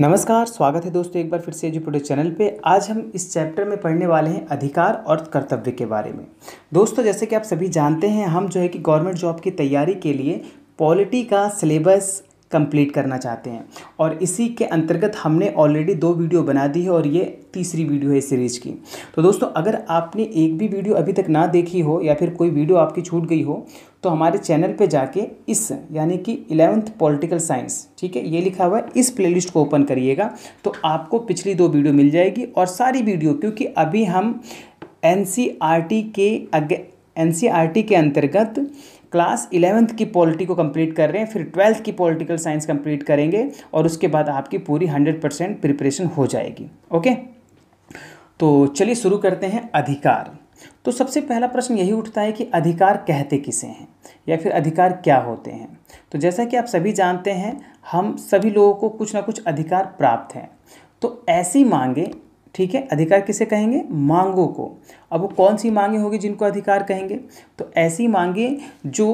नमस्कार स्वागत है दोस्तों एक बार फिर से एजुकेटेड चैनल पे आज हम इस चैप्टर में पढ़ने वाले हैं अधिकार और कर्तव्य के बारे में दोस्तों जैसे कि आप सभी जानते हैं हम जो है कि गवर्नमेंट जॉब की तैयारी के लिए पॉलिटी का सिलेबस कंप्लीट करना चाहते हैं और इसी के अंतर्गत हमने ऑलरेडी दो वीडियो बना दी है और ये तीसरी वीडियो है इस सीरीज़ की तो दोस्तों अगर आपने एक भी वीडियो अभी तक ना देखी हो या फिर कोई वीडियो आपकी छूट गई हो तो हमारे चैनल पे जाके इस यानी कि इलेवंथ पॉलिटिकल साइंस ठीक है ये लिखा हुआ है इस प्लेलिस्ट को ओपन करिएगा तो आपको पिछली दो वीडियो मिल जाएगी और सारी वीडियो क्योंकि अभी हम एन e के अगे एन e के अंतर्गत क्लास इलेवंथ की पॉलिटी को कंप्लीट कर रहे हैं फिर ट्वेल्थ की पॉलिटिकल साइंस कंप्लीट करेंगे और उसके बाद आपकी पूरी हंड्रेड परसेंट प्रिपरेशन हो जाएगी ओके तो चलिए शुरू करते हैं अधिकार तो सबसे पहला प्रश्न यही उठता है कि अधिकार कहते किसे हैं या फिर अधिकार क्या होते हैं तो जैसा कि आप सभी जानते हैं हम सभी लोगों को कुछ ना कुछ अधिकार प्राप्त हैं तो ऐसी मांगे ठीक है अधिकार किसे कहेंगे मांगों को अब वो कौन सी मांगे होगी जिनको अधिकार कहेंगे तो ऐसी मांगे जो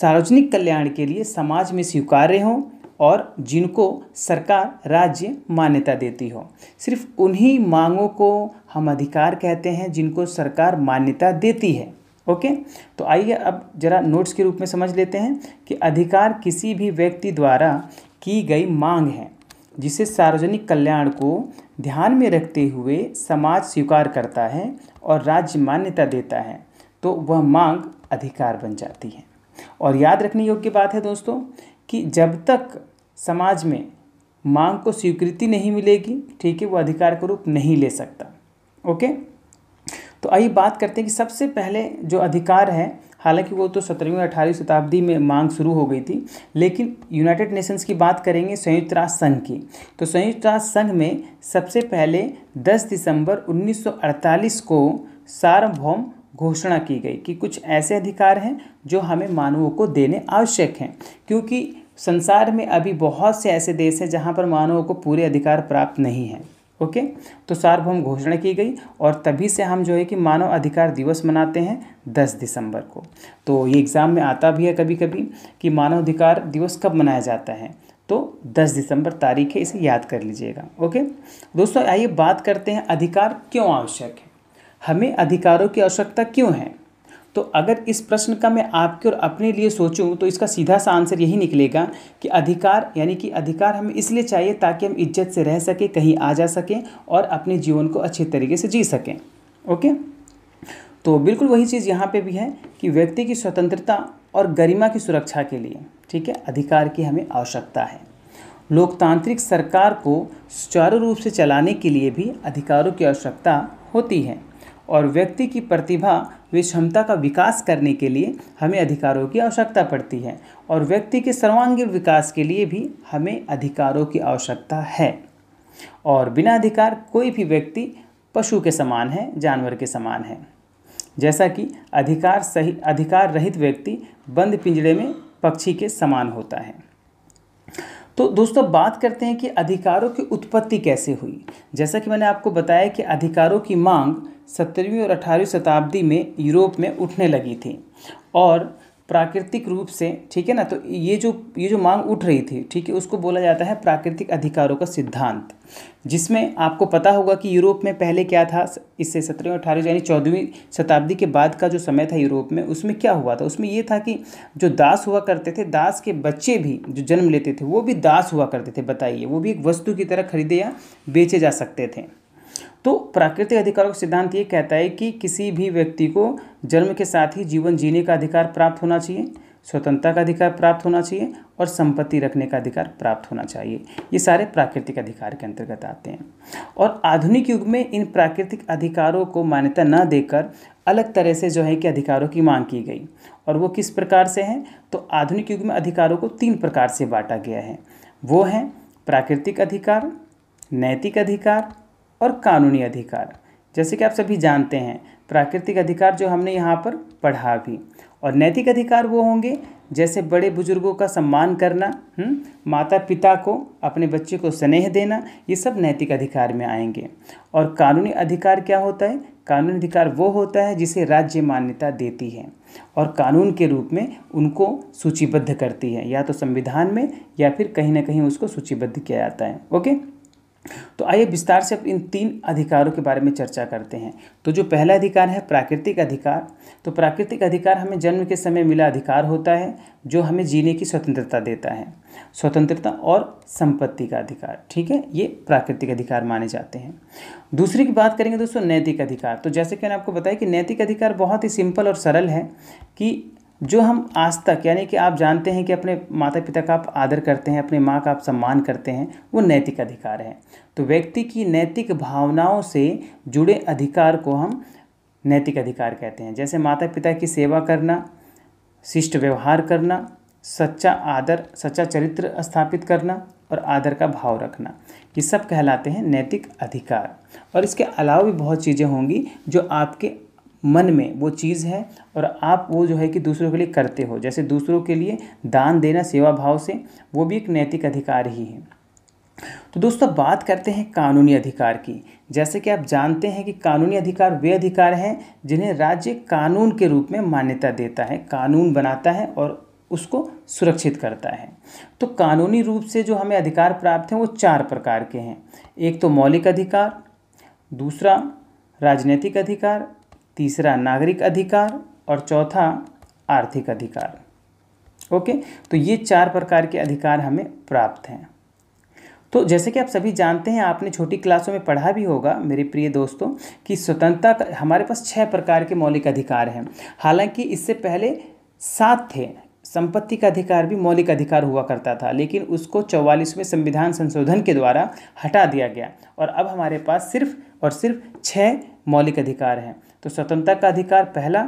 सार्वजनिक कल्याण के लिए समाज में स्वीकार्य हों और जिनको सरकार राज्य मान्यता देती हो सिर्फ उन्हीं मांगों को हम अधिकार कहते हैं जिनको सरकार मान्यता देती है ओके तो आइए अब जरा नोट्स के रूप में समझ लेते हैं कि अधिकार किसी भी व्यक्ति द्वारा की गई मांग है जिसे सार्वजनिक कल्याण को ध्यान में रखते हुए समाज स्वीकार करता है और राज्य मान्यता देता है तो वह मांग अधिकार बन जाती है और याद रखने योग्य बात है दोस्तों कि जब तक समाज में मांग को स्वीकृति नहीं मिलेगी ठीक है वो अधिकार का रूप नहीं ले सकता ओके तो आइए बात करते हैं कि सबसे पहले जो अधिकार है हालांकि वो तो सत्रहवीं और अठारहवीं शताब्दी में मांग शुरू हो गई थी लेकिन यूनाइटेड नेशंस की बात करेंगे संयुक्त राष्ट्र संघ की तो संयुक्त राष्ट्र संघ में सबसे पहले 10 दिसंबर 1948 को सार्वभौम घोषणा की गई कि कुछ ऐसे अधिकार हैं जो हमें मानवों को देने आवश्यक हैं क्योंकि संसार में अभी बहुत से ऐसे देश हैं जहाँ पर मानवों को पूरे अधिकार प्राप्त नहीं है ओके तो सार्वभौम घोषणा की गई और तभी से हम जो है कि मानव अधिकार दिवस मनाते हैं 10 दिसंबर को तो ये एग्ज़ाम में आता भी है कभी कभी कि मानव अधिकार दिवस कब मनाया जाता है तो 10 दिसंबर तारीख है इसे याद कर लीजिएगा ओके दोस्तों आइए बात करते हैं अधिकार क्यों आवश्यक है हमें अधिकारों की आवश्यकता क्यों है तो अगर इस प्रश्न का मैं आपके और अपने लिए सोचूं तो इसका सीधा सा आंसर यही निकलेगा कि अधिकार यानी कि अधिकार हमें इसलिए चाहिए ताकि हम इज्जत से रह सकें कहीं आ जा सकें और अपने जीवन को अच्छे तरीके से जी सकें ओके तो बिल्कुल वही चीज़ यहाँ पे भी है कि व्यक्ति की स्वतंत्रता और गरिमा की सुरक्षा के लिए ठीक है अधिकार की हमें आवश्यकता है लोकतांत्रिक सरकार को सुचारू रूप से चलाने के लिए भी अधिकारों की आवश्यकता होती है और व्यक्ति की प्रतिभा व क्षमता का विकास करने के लिए हमें अधिकारों की आवश्यकता पड़ती है और व्यक्ति के सर्वांगीण विकास के लिए भी हमें अधिकारों की आवश्यकता है और बिना अधिकार कोई भी व्यक्ति पशु के समान है जानवर के समान है जैसा कि अधिकार सही अधिकार रहित व्यक्ति बंद पिंजड़े में पक्षी के समान होता है तो दोस्तों बात करते हैं कि अधिकारों की उत्पत्ति कैसे हुई जैसा कि मैंने आपको बताया कि अधिकारों की मांग सत्रहवीं और अठारहवीं शताब्दी में यूरोप में उठने लगी थी और प्राकृतिक रूप से ठीक है ना तो ये जो ये जो मांग उठ रही थी ठीक है उसको बोला जाता है प्राकृतिक अधिकारों का सिद्धांत जिसमें आपको पता होगा कि यूरोप में पहले क्या था इससे सत्रहवीं अठारहवीं यानी चौदहवीं शताब्दी के बाद का जो समय था यूरोप में उसमें क्या हुआ था उसमें ये था कि जो दास हुआ करते थे दास के बच्चे भी जो जन्म लेते थे वो भी दास हुआ करते थे बताइए वो भी एक वस्तु की तरह खरीदे या बेचे जा सकते थे तो प्राकृतिक अधिकारों का सिद्धांत ये कहता है कि किसी भी व्यक्ति को जन्म के साथ ही जीवन जीने का अधिकार प्राप्त होना चाहिए स्वतंत्रता का अधिकार प्राप्त होना चाहिए और संपत्ति रखने का अधिकार प्राप्त होना चाहिए ये सारे प्राकृतिक अधिकार के अंतर्गत आते हैं और आधुनिक युग में इन प्राकृतिक अधिकारों को मान्यता न देकर अलग तरह से जो है कि अधिकारों की मांग की गई और वो किस प्रकार से हैं तो आधुनिक युग में अधिकारों को तीन प्रकार से बांटा गया है वो हैं प्राकृतिक अधिकार नैतिक अधिकार और कानूनी अधिकार जैसे कि आप सभी जानते हैं प्राकृतिक अधिकार जो हमने यहाँ पर पढ़ा भी और नैतिक अधिकार वो होंगे जैसे बड़े बुजुर्गों का सम्मान करना हुँ? हम्म, माता पिता को अपने बच्चे को स्नेह देना ये सब नैतिक अधिकार में आएंगे और कानूनी अधिकार क्या होता है कानूनी अधिकार वो होता है जिसे राज्य मान्यता देती है और कानून के रूप में उनको सूचीबद्ध करती है या तो संविधान में या फिर कहीं ना कहीं उसको सूचीबद्ध किया जाता है ओके तो आइए विस्तार से इन तीन अधिकारों के बारे में चर्चा करते हैं तो जो पहला अधिकार है प्राकृतिक अधिकार तो प्राकृतिक अधिकार हमें जन्म के समय मिला अधिकार होता है जो हमें जीने की स्वतंत्रता देता है स्वतंत्रता और संपत्ति का अधिकार ठीक है ये प्राकृतिक अधिकार माने जाते हैं दूसरी की बात करेंगे दोस्तों नैतिक अधिकार तो जैसे कि मैंने आपको बताया कि नैतिक अधिकार बहुत ही सिंपल और सरल है कि जो हम आज तक यानी कि आप जानते हैं कि अपने माता पिता का आप आदर करते हैं अपने माँ का आप सम्मान करते हैं वो नैतिक अधिकार हैं तो व्यक्ति की नैतिक भावनाओं से जुड़े अधिकार को हम नैतिक अधिकार कहते हैं जैसे माता पिता की सेवा करना शिष्ट व्यवहार करना सच्चा आदर सच्चा चरित्र स्थापित करना और आदर का भाव रखना ये सब कहलाते हैं नैतिक अधिकार और इसके अलावा भी बहुत चीज़ें होंगी जो आपके मन में वो चीज़ है और आप वो जो है कि दूसरों के लिए करते हो जैसे दूसरों के लिए दान देना सेवा भाव से वो भी एक नैतिक अधिकार ही है तो दोस्तों बात करते हैं कानूनी अधिकार की जैसे कि आप जानते हैं कि कानूनी अधिकार वे अधिकार हैं जिन्हें राज्य कानून के रूप में मान्यता देता है कानून बनाता है और उसको सुरक्षित करता है तो कानूनी रूप से जो हमें अधिकार प्राप्त हैं वो चार प्रकार के हैं एक तो मौलिक अधिकार दूसरा राजनीतिक अधिकार तीसरा नागरिक अधिकार और चौथा आर्थिक अधिकार ओके तो ये चार प्रकार के अधिकार हमें प्राप्त हैं तो जैसे कि आप सभी जानते हैं आपने छोटी क्लासों में पढ़ा भी होगा मेरे प्रिय दोस्तों कि स्वतंत्रता हमारे पास छः प्रकार के मौलिक अधिकार हैं हालांकि इससे पहले सात थे संपत्ति का अधिकार भी मौलिक अधिकार हुआ करता था लेकिन उसको चौवालीसवें संविधान संशोधन के द्वारा हटा दिया गया और अब हमारे पास सिर्फ और सिर्फ छः मौलिक अधिकार हैं तो स्वतंत्रता का अधिकार पहला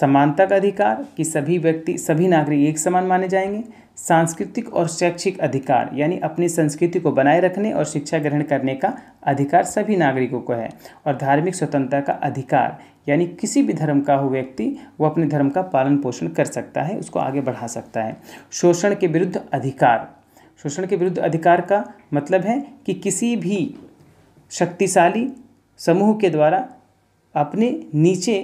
समानता का अधिकार कि सभी व्यक्ति सभी नागरिक एक समान माने जाएंगे सांस्कृतिक और शैक्षिक अधिकार यानी अपनी संस्कृति को बनाए रखने और शिक्षा ग्रहण करने का अधिकार सभी नागरिकों को है और धार्मिक स्वतंत्रता का अधिकार यानी किसी भी धर्म का हो व्यक्ति वो अपने धर्म का पालन पोषण कर सकता है उसको आगे बढ़ा सकता है शोषण के विरुद्ध अधिकार शोषण के विरुद्ध अधिकार का मतलब है कि किसी भी शक्तिशाली समूह के द्वारा अपने नीचे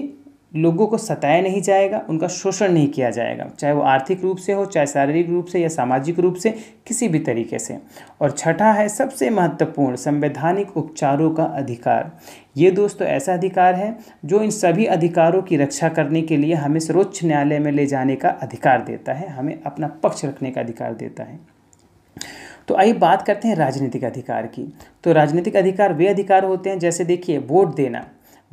लोगों को सताया नहीं जाएगा उनका शोषण नहीं किया जाएगा चाहे वो आर्थिक रूप से हो चाहे शारीरिक रूप से या सामाजिक रूप से किसी भी तरीके से और छठा है सबसे महत्वपूर्ण संवैधानिक उपचारों का अधिकार ये दोस्तों ऐसा अधिकार है जो इन सभी अधिकारों की रक्षा करने के लिए हमें सर्वोच्च न्यायालय में ले जाने का अधिकार देता है हमें अपना पक्ष रखने का अधिकार देता है तो आइए बात करते हैं राजनीतिक अधिकार की तो राजनीतिक अधिकार वे अधिकार होते हैं जैसे देखिए वोट देना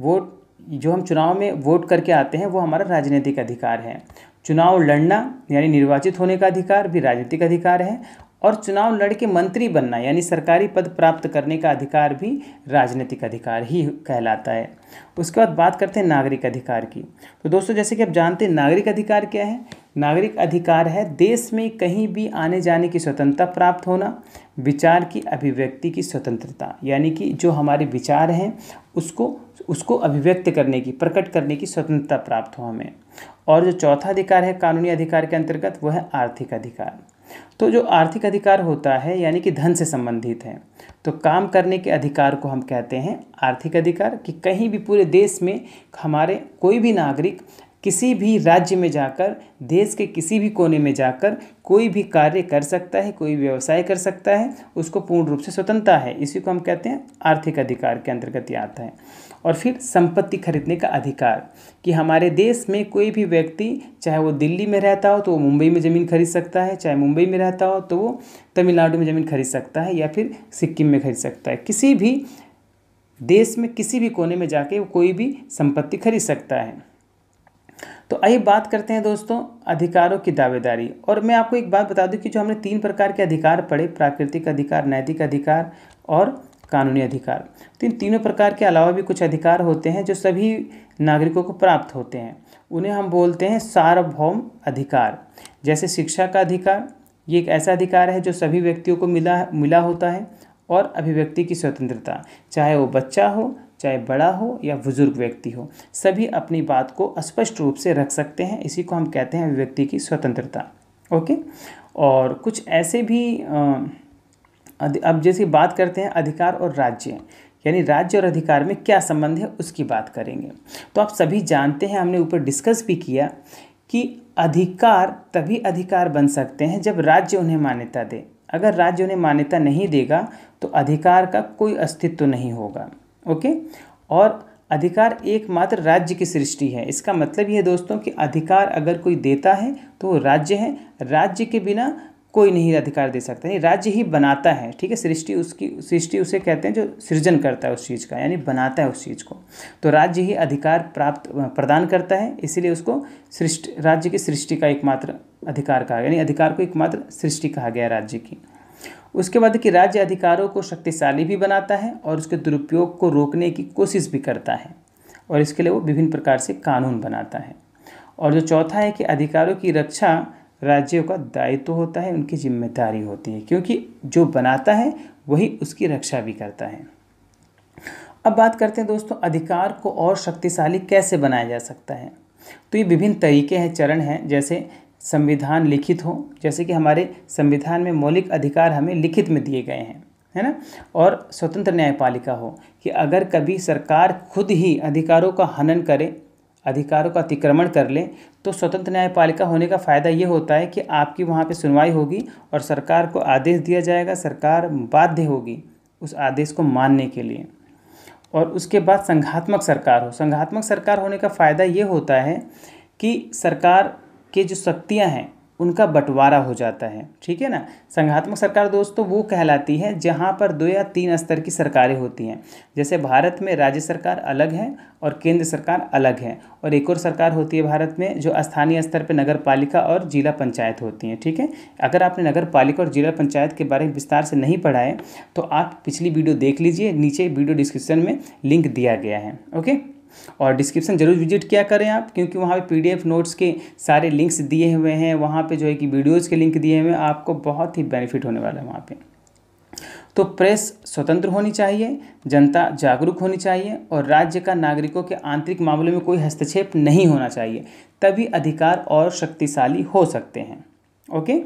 वोट जो हम चुनाव में वोट करके आते हैं वो हमारा राजनीतिक अधिकार है चुनाव लड़ना यानी निर्वाचित होने का अधिकार भी राजनीतिक अधिकार है और चुनाव लड़ के मंत्री बनना यानी सरकारी पद प्राप्त करने का अधिकार भी राजनीतिक अधिकार ही कहलाता है उसके बाद बात करते हैं नागरिक अधिकार की तो दोस्तों जैसे कि आप जानते हैं नागरिक अधिकार क्या है नागरिक अधिकार है देश में कहीं भी आने जाने की स्वतंत्रता प्राप्त होना विचार की अभिव्यक्ति की स्वतंत्रता यानी कि जो हमारे विचार हैं उसको उसको अभिव्यक्त करने की प्रकट करने की स्वतंत्रता प्राप्त हो हमें और जो चौथा अधिकार है कानूनी अधिकार के अंतर्गत वह है आर्थिक अधिकार तो जो आर्थिक अधिकार होता है यानी कि धन से संबंधित है तो काम करने के अधिकार को हम कहते हैं आर्थिक अधिकार कि कहीं भी पूरे देश में हमारे कोई भी नागरिक किसी भी राज्य में जाकर देश के किसी भी कोने में जाकर कोई भी कार्य कर सकता है कोई व्यवसाय कर सकता है उसको पूर्ण रूप से स्वतंत्रता है इसी को हम कहते हैं आर्थिक अधिकार के अंतर्गत आता है और फिर संपत्ति खरीदने का अधिकार कि हमारे देश में कोई भी व्यक्ति चाहे वो दिल्ली में रहता हो तो वो मुंबई में ज़मीन खरीद सकता है चाहे मुंबई में रहता हो तो वो तमिलनाडु में ज़मीन खरीद सकता है या फिर सिक्किम में खरीद सकता है किसी भी देश में किसी भी कोने में जाके वो कोई भी संपत्ति खरीद सकता है तो आइए बात करते हैं दोस्तों अधिकारों की दावेदारी और मैं आपको एक बात बता दूं कि जो हमने तीन प्रकार के अधिकार पढ़े प्राकृतिक अधिकार नैतिक अधिकार और कानूनी अधिकार तो इन तीनों प्रकार के अलावा भी कुछ अधिकार होते हैं जो सभी नागरिकों को प्राप्त होते हैं उन्हें हम बोलते हैं सार्वभौम अधिकार जैसे शिक्षा का अधिकार ये एक ऐसा अधिकार है जो सभी व्यक्तियों को मिला मिला होता है और अभिव्यक्ति की स्वतंत्रता चाहे वो बच्चा हो चाहे बड़ा हो या बुजुर्ग व्यक्ति हो सभी अपनी बात को स्पष्ट रूप से रख सकते हैं इसी को हम कहते हैं अभिव्यक्ति की स्वतंत्रता ओके और कुछ ऐसे भी आ, अब जैसे बात करते हैं अधिकार और राज्य यानी राज्य और अधिकार में क्या संबंध है उसकी बात करेंगे तो आप सभी जानते हैं हमने ऊपर डिस्कस भी किया कि अधिकार तभी अधिकार बन सकते हैं जब राज्य उन्हें मान्यता दे अगर राज्य उन्हें मान्यता नहीं देगा तो अधिकार का कोई अस्तित्व नहीं होगा ओके और अधिकार एकमात्र राज्य की सृष्टि है इसका मतलब यह दोस्तों कि अधिकार अगर कोई देता है तो वो राज्य है राज्य के बिना कोई नहीं अधिकार दे सकता है राज्य ही बनाता है ठीक है सृष्टि उसकी सृष्टि उसे कहते हैं जो सृजन करता है उस चीज़ का यानी बनाता है उस चीज़ को तो राज्य ही अधिकार प्राप्त प्रदान करता है इसीलिए उसको सृष्टि राज्य की सृष्टि का एकमात्र अधिकार कहा गया यानी अधिकार को एकमात्र सृष्टि कहा गया राज्य की उसके बाद कि राज्य अधिकारों को शक्तिशाली भी बनाता है और उसके दुरुपयोग को रोकने की कोशिश भी करता है और इसके लिए वो विभिन्न प्रकार से कानून बनाता है और जो चौथा है कि अधिकारों की रक्षा राज्यों का दायित्व तो होता है उनकी जिम्मेदारी होती है क्योंकि जो बनाता है वही उसकी रक्षा भी करता है अब बात करते हैं दोस्तों अधिकार को और शक्तिशाली कैसे बनाया जा सकता है तो ये विभिन्न तरीके हैं चरण हैं जैसे संविधान लिखित हो जैसे कि हमारे संविधान में मौलिक अधिकार हमें लिखित में दिए गए हैं है ना और स्वतंत्र न्यायपालिका हो कि अगर कभी सरकार खुद ही अधिकारों का हनन करे अधिकारों का अतिक्रमण कर लें तो स्वतंत्र न्यायपालिका होने का फ़ायदा ये होता है कि आपकी वहाँ पे सुनवाई होगी और सरकार को आदेश दिया जाएगा सरकार बाध्य होगी उस आदेश को मानने के लिए और उसके बाद संघात्मक सरकार हो संघात्मक सरकार होने का फ़ायदा ये होता है कि सरकार के जो शक्तियाँ हैं उनका बंटवारा हो जाता है ठीक है ना संघात्मक सरकार दोस्तों वो कहलाती है जहाँ पर दो या तीन स्तर की सरकारें होती हैं जैसे भारत में राज्य सरकार अलग है और केंद्र सरकार अलग है और एक और सरकार होती है भारत में जो स्थानीय स्तर पर नगर पालिका और जिला पंचायत होती हैं ठीक है थीके? अगर आपने नगर पालिका और जिला पंचायत के बारे में विस्तार से नहीं पढ़ाए तो आप पिछली वीडियो देख लीजिए नीचे वीडियो डिस्क्रिप्शन में लिंक दिया गया है ओके और डिस्क्रिप्शन जरूर विजिट किया करें आप क्योंकि वहाँ पे पीडीएफ नोट्स के सारे लिंक्स दिए हुए हैं वहाँ पे जो है कि वीडियोज़ के लिंक दिए हुए हैं आपको बहुत ही बेनिफिट होने वाला है वहाँ पर तो प्रेस स्वतंत्र होनी चाहिए जनता जागरूक होनी चाहिए और राज्य का नागरिकों के आंतरिक मामलों में कोई हस्तक्षेप नहीं होना चाहिए तभी अधिकार और शक्तिशाली हो सकते हैं ओके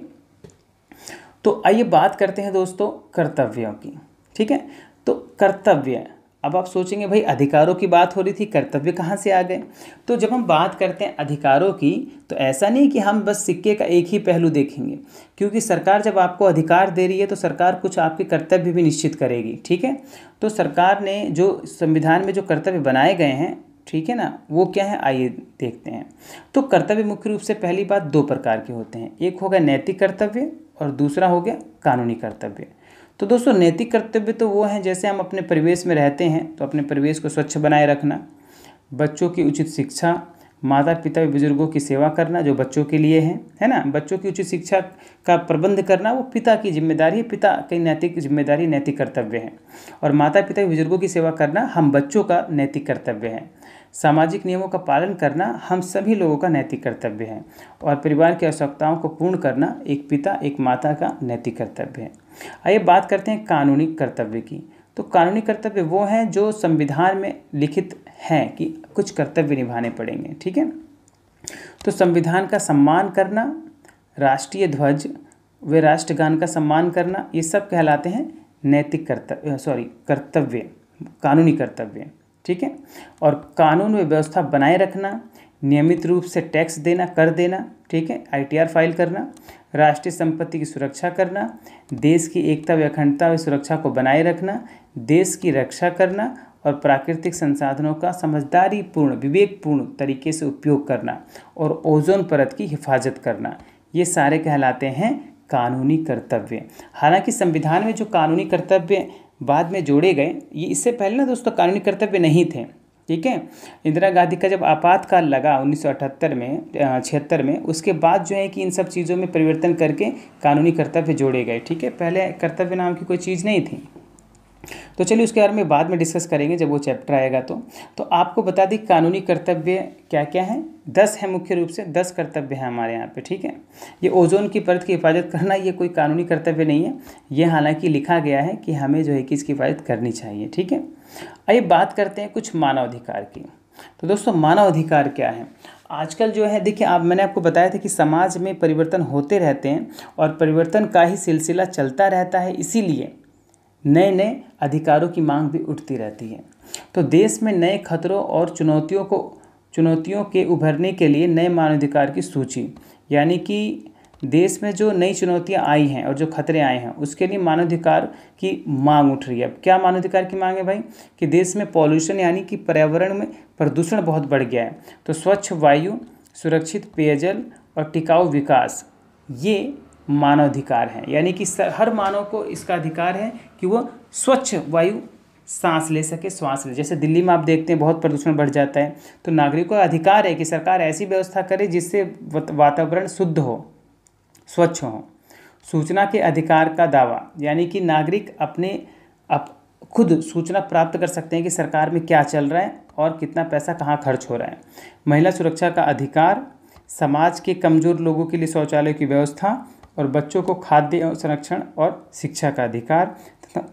तो आइए बात करते हैं दोस्तों कर्तव्यों की ठीक है तो कर्तव्य अब आप सोचेंगे भाई अधिकारों की बात हो रही थी कर्तव्य कहाँ से आ गए तो जब हम बात करते हैं अधिकारों की तो ऐसा नहीं कि हम बस सिक्के का एक ही पहलू देखेंगे क्योंकि सरकार जब आपको अधिकार दे रही है तो सरकार कुछ आपके कर्तव्य भी निश्चित करेगी ठीक है तो सरकार ने जो संविधान में जो कर्तव्य बनाए गए हैं ठीक है ना वो क्या है आइए देखते हैं तो कर्तव्य मुख्य रूप से पहली बात दो प्रकार के होते हैं एक होगा नैतिक कर्तव्य और दूसरा हो गया कानूनी कर्तव्य तो दोस्तों नैतिक कर्तव्य तो वो हैं जैसे हम अपने परिवेश में रहते हैं तो अपने परिवेश को स्वच्छ बनाए रखना बच्चों की उचित शिक्षा माता पिता बुजुर्गों की सेवा करना जो बच्चों के लिए है है ना बच्चों की उचित शिक्षा का प्रबंध करना वो पिता की जिम्मेदारी है पिता की नैतिक जिम्मेदारी नैतिक कर्तव्य है और माता पिता बुजुर्गों की सेवा करना हम बच्चों का नैतिक कर्तव्य है सामाजिक नियमों का पालन करना हम सभी लोगों का नैतिक कर्तव्य है और परिवार की आवश्यकताओं को पूर्ण करना एक पिता एक माता का नैतिक कर्तव्य है आइए बात करते हैं कानूनी कर्तव्य की तो कानूनी कर्तव्य वो हैं जो संविधान में लिखित हैं कि कुछ कर्तव्य निभाने पड़ेंगे ठीक है तो संविधान का सम्मान करना राष्ट्रीय ध्वज व राष्ट्रगान का सम्मान करना ये सब कहलाते हैं नैतिक कर्तव्य सॉरी कर्तव्य कानूनी कर्तव्य ठीक है और कानून व्यवस्था बनाए रखना नियमित रूप से टैक्स देना कर देना ठीक है आईटीआर फाइल करना राष्ट्रीय संपत्ति की सुरक्षा करना देश की एकता व अखंडता व सुरक्षा को बनाए रखना देश की रक्षा करना और प्राकृतिक संसाधनों का समझदारी पूर्ण विवेकपूर्ण तरीके से उपयोग करना और ओजोन परत की हिफाजत करना ये सारे कहलाते हैं कानूनी कर्तव्य हालांकि संविधान में जो कानूनी कर्तव्य बाद में जोड़े गए ये इससे पहले ना दोस्तों कानूनी कर्तव्य नहीं थे ठीक है इंदिरा गांधी का जब आपातकाल लगा 1978 में छिहत्तर में उसके बाद जो है कि इन सब चीज़ों में परिवर्तन करके कानूनी कर्तव्य जोड़े गए ठीक है पहले कर्तव्य नाम की कोई चीज़ नहीं थी तो चलिए उसके बारे में बाद में डिस्कस करेंगे जब वो चैप्टर आएगा तो तो आपको बता दें कानूनी कर्तव्य क्या क्या हैं दस है मुख्य रूप से दस कर्तव्य हैं हमारे यहाँ पे ठीक है ये ओजोन की परत की हिफाजत करना ये कोई कानूनी कर्तव्य नहीं है ये हालांकि लिखा गया है कि हमें जो है कि इसकी हिफाजत करनी चाहिए ठीक है आइए बात करते हैं कुछ मानवाधिकार की तो दोस्तों मानवाधिकार क्या है आजकल जो है देखिए आप मैंने आपको बताया था कि समाज में परिवर्तन होते रहते हैं और परिवर्तन का ही सिलसिला चलता रहता है इसीलिए नए नए अधिकारों की मांग भी उठती रहती है तो देश में नए खतरों और चुनौतियों को चुनौतियों के उभरने के लिए नए मानवाधिकार की सूची यानी कि देश में जो नई चुनौतियाँ आई हैं और जो खतरे आए हैं उसके लिए मानवाधिकार की मांग उठ रही है अब क्या मानवाधिकार की मांग है भाई कि देश में पॉल्यूशन यानी कि पर्यावरण में प्रदूषण बहुत बढ़ गया है तो स्वच्छ वायु सुरक्षित पेयजल और टिकाऊ विकास ये मानवाधिकार हैं यानी कि हर मानव को इसका अधिकार है कि वो स्वच्छ वायु सांस ले सके श्वास ले जैसे दिल्ली में आप देखते हैं बहुत प्रदूषण बढ़ जाता है तो नागरिकों का अधिकार है कि सरकार ऐसी व्यवस्था करे जिससे वातावरण शुद्ध हो स्वच्छ हो सूचना के अधिकार का दावा यानी कि नागरिक अपने अप, खुद सूचना प्राप्त कर सकते हैं कि सरकार में क्या चल रहा है और कितना पैसा कहाँ खर्च हो रहा है महिला सुरक्षा का अधिकार समाज के कमज़ोर लोगों के लिए शौचालय की व्यवस्था और बच्चों को खाद्य संरक्षण और शिक्षा का अधिकार तथा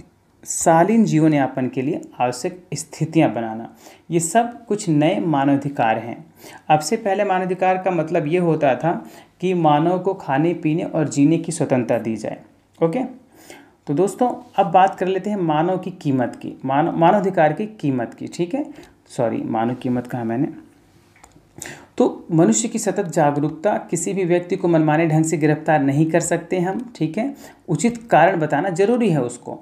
शालीन जीवन यापन के लिए आवश्यक स्थितियां बनाना ये सब कुछ नए मानवाधिकार हैं अब से पहले मानवाधिकार का मतलब ये होता था कि मानव को खाने पीने और जीने की स्वतंत्रता दी जाए ओके तो दोस्तों अब बात कर लेते हैं मानव की कीमत की मानव मानवाधिकार की कीमत की ठीक है सॉरी मानव कीमत कहा मैंने तो मनुष्य की सतत जागरूकता किसी भी व्यक्ति को मनमाने ढंग से गिरफ्तार नहीं कर सकते हम ठीक है उचित कारण बताना जरूरी है उसको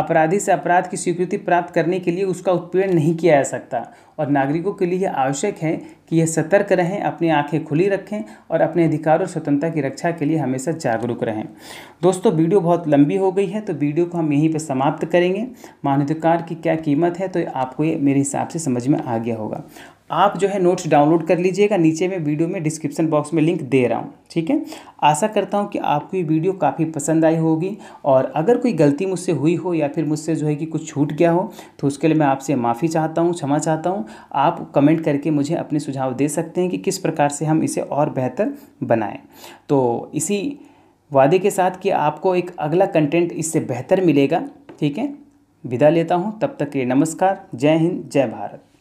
अपराधी से अपराध की स्वीकृति प्राप्त करने के लिए उसका उत्पीड़न नहीं किया जा सकता और नागरिकों के लिए यह आवश्यक है कि यह सतर्क रहें अपनी आंखें खुली रखें और अपने अधिकार और स्वतंत्रता की रक्षा के लिए हमेशा जागरूक रहें दोस्तों वीडियो बहुत लंबी हो गई है तो वीडियो को हम यहीं पर समाप्त करेंगे मानवाधिकार की क्या कीमत है तो आपको ये मेरे हिसाब से समझ में आ गया होगा आप जो है नोट्स डाउनलोड कर लीजिएगा नीचे में वीडियो में डिस्क्रिप्शन बॉक्स में लिंक दे रहा हूँ ठीक है आशा करता हूँ कि आपको ये वीडियो काफ़ी पसंद आई होगी और अगर कोई गलती मुझसे हुई हो या फिर मुझसे जो है कि कुछ छूट गया हो तो उसके लिए मैं आपसे माफ़ी चाहता हूँ क्षमा चाहता हूँ आप कमेंट करके मुझे अपने सुझाव दे सकते हैं कि किस प्रकार से हम इसे और बेहतर बनाएँ तो इसी वादे के साथ कि आपको एक अगला कंटेंट इससे बेहतर मिलेगा ठीक है विदा लेता हूँ तब तक के नमस्कार जय हिंद जय भारत